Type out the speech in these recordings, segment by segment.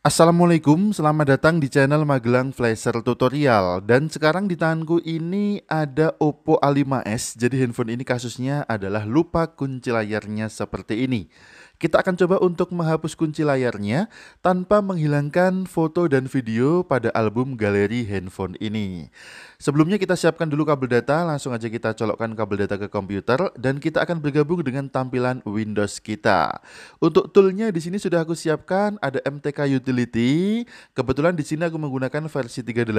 Assalamualaikum, selamat datang di channel Magelang Flasher Tutorial Dan sekarang di tanganku ini ada Oppo A5s Jadi handphone ini kasusnya adalah lupa kunci layarnya seperti ini kita akan coba untuk menghapus kunci layarnya tanpa menghilangkan foto dan video pada album galeri handphone ini. Sebelumnya kita siapkan dulu kabel data, langsung aja kita colokkan kabel data ke komputer dan kita akan bergabung dengan tampilan Windows kita. Untuk toolnya di sini sudah aku siapkan ada MTK Utility. Kebetulan di sini aku menggunakan versi 38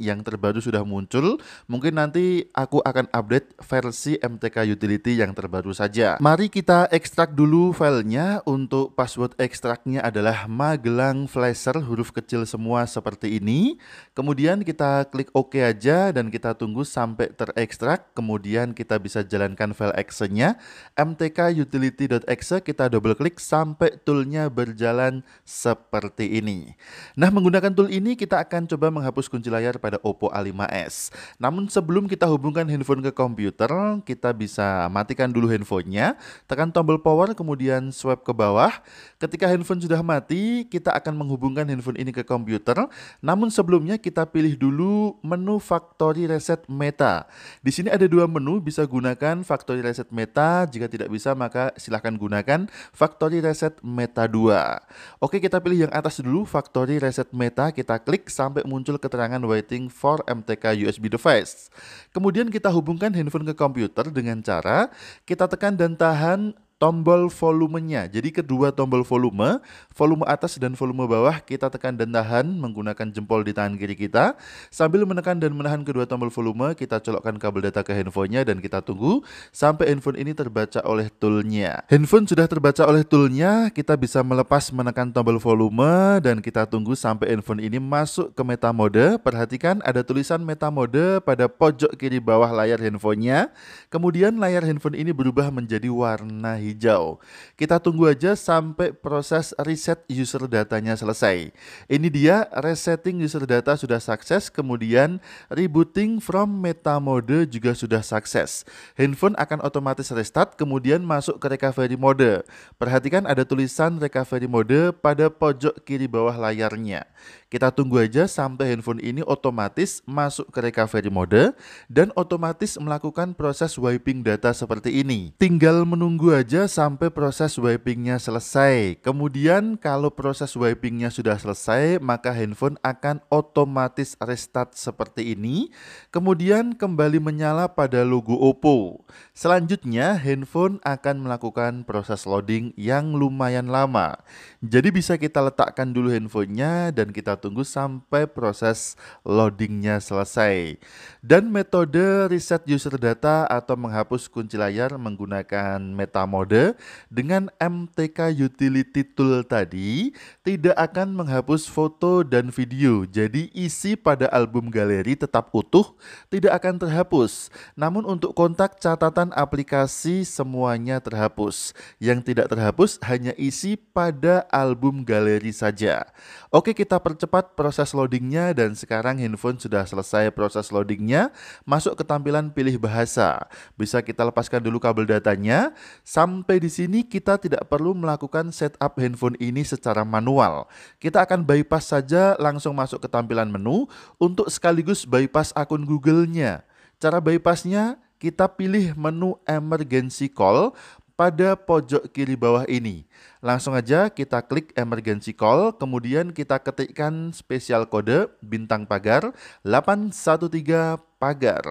yang terbaru sudah muncul. Mungkin nanti aku akan update versi MTK Utility yang terbaru saja. Mari kita ekstrak dulu file. Sebenarnya untuk password ekstraknya adalah magelang flasher huruf kecil semua seperti ini. Kemudian kita klik OK aja dan kita tunggu sampai terekstrak. Kemudian kita bisa jalankan file exe-nya. mtk utility.exe kita double klik sampai toolnya berjalan seperti ini. Nah menggunakan tool ini kita akan coba menghapus kunci layar pada Oppo A5s. Namun sebelum kita hubungkan handphone ke komputer, kita bisa matikan dulu handphonenya, tekan tombol power kemudian swipe ke bawah. Ketika handphone sudah mati, kita akan menghubungkan handphone ini ke komputer. Namun sebelumnya kita pilih dulu menu factory reset meta. Di sini ada dua menu, bisa gunakan factory reset meta. Jika tidak bisa, maka silahkan gunakan factory reset meta 2. Oke, kita pilih yang atas dulu, factory reset meta. Kita klik sampai muncul keterangan waiting for MTK USB device. Kemudian kita hubungkan handphone ke komputer dengan cara kita tekan dan tahan tombol volumenya. Jadi kedua tombol volume, volume atas dan volume bawah kita tekan dan tahan menggunakan jempol di tangan kiri kita. Sambil menekan dan menahan kedua tombol volume, kita colokkan kabel data ke handphonenya dan kita tunggu sampai handphone ini terbaca oleh toolnya. Handphone sudah terbaca oleh toolnya, kita bisa melepas menekan tombol volume dan kita tunggu sampai handphone ini masuk ke meta mode. Perhatikan ada tulisan meta mode pada pojok kiri bawah layar handphonenya. Kemudian layar handphone ini berubah menjadi warna hijau. Kita tunggu aja sampai proses reset user datanya selesai. Ini dia resetting user data sudah sukses, kemudian rebooting from meta mode juga sudah sukses. Handphone akan otomatis restart, kemudian masuk ke recovery mode. Perhatikan ada tulisan recovery mode pada pojok kiri bawah layarnya. Kita tunggu aja sampai handphone ini otomatis masuk ke recovery mode dan otomatis melakukan proses wiping data seperti ini. Tinggal menunggu aja saja sampai proses wipingnya selesai. Kemudian kalau proses wipingnya sudah selesai, maka handphone akan otomatis restart seperti ini. Kemudian kembali menyala pada logo Oppo. Selanjutnya, handphone akan melakukan proses loading yang lumayan lama. Jadi bisa kita letakkan dulu handphonenya dan kita tunggu sampai proses loadingnya selesai. Dan metode reset user data atau menghapus kunci layar menggunakan metamodel mode dengan MTK Utility Tool tadi tidak akan menghapus foto dan video. Jadi isi pada album galeri tetap utuh, tidak akan terhapus. Namun untuk kontak catatan aplikasi semuanya terhapus. Yang tidak terhapus hanya isi pada album galeri saja. Oke, kita percepat proses loadingnya dan sekarang handphone sudah selesai proses loadingnya. Masuk ke tampilan pilih bahasa. Bisa kita lepaskan dulu kabel datanya. Sampai Sampai di sini kita tidak perlu melakukan setup handphone ini secara manual. Kita akan bypass saja langsung masuk ke tampilan menu untuk sekaligus bypass akun Google-nya. Cara bypassnya kita pilih menu emergency call pada pojok kiri bawah ini. Langsung aja kita klik emergency call, kemudian kita ketikkan spesial kode bintang pagar 813 pagar.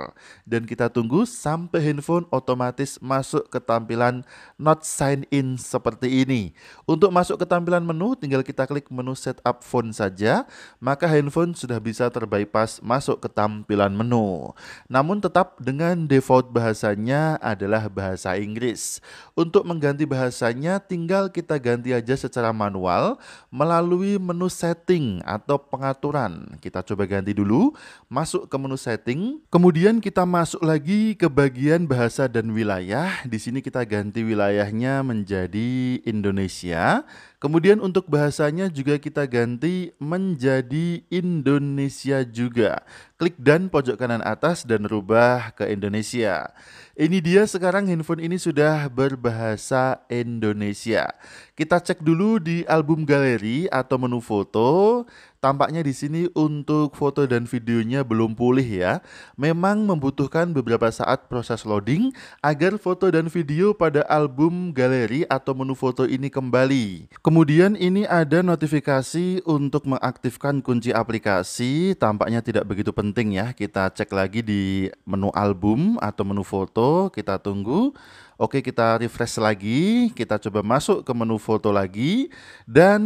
Dan kita tunggu sampai handphone otomatis masuk ke tampilan not sign in seperti ini. Untuk masuk ke tampilan menu, tinggal kita klik menu setup phone saja, maka handphone sudah bisa terbypass masuk ke tampilan menu. Namun tetap dengan default bahasanya adalah bahasa Inggris. Untuk mengganti bahasanya, tinggal kita ganti aja secara manual melalui menu setting atau pengaturan. Kita coba ganti dulu, masuk ke menu setting, Kemudian kita masuk lagi ke bagian bahasa dan wilayah. Di sini kita ganti wilayahnya menjadi Indonesia. Kemudian untuk bahasanya juga kita ganti menjadi Indonesia juga. Klik dan pojok kanan atas dan rubah ke Indonesia. Ini dia sekarang handphone ini sudah berbahasa Indonesia. Kita cek dulu di album galeri atau menu foto. Tampaknya di sini untuk foto dan videonya belum pulih ya. Memang membutuhkan beberapa saat proses loading agar foto dan video pada album galeri atau menu foto ini kembali. Kemudian ini ada notifikasi untuk mengaktifkan kunci aplikasi. Tampaknya tidak begitu penting ya. Kita cek lagi di menu album atau menu foto kita tunggu Oke, kita refresh lagi, kita coba masuk ke menu foto lagi dan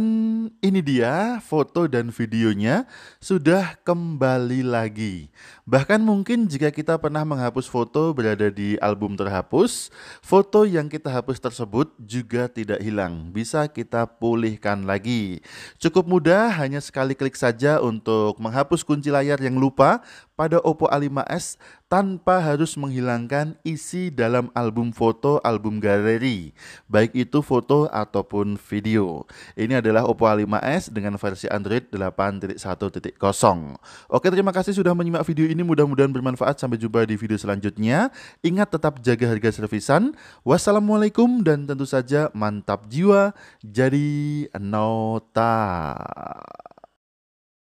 ini dia foto dan videonya sudah kembali lagi. Bahkan mungkin jika kita pernah menghapus foto berada di album terhapus, foto yang kita hapus tersebut juga tidak hilang, bisa kita pulihkan lagi. Cukup mudah, hanya sekali klik saja untuk menghapus kunci layar yang lupa pada Oppo A5s tanpa harus menghilangkan isi dalam album foto foto album galeri, baik itu foto ataupun video. Ini adalah Oppo A5s dengan versi Android 8.1.0. Oke, terima kasih sudah menyimak video ini, mudah-mudahan bermanfaat. Sampai jumpa di video selanjutnya. Ingat tetap jaga harga servisan. Wassalamualaikum dan tentu saja mantap jiwa jadi nota.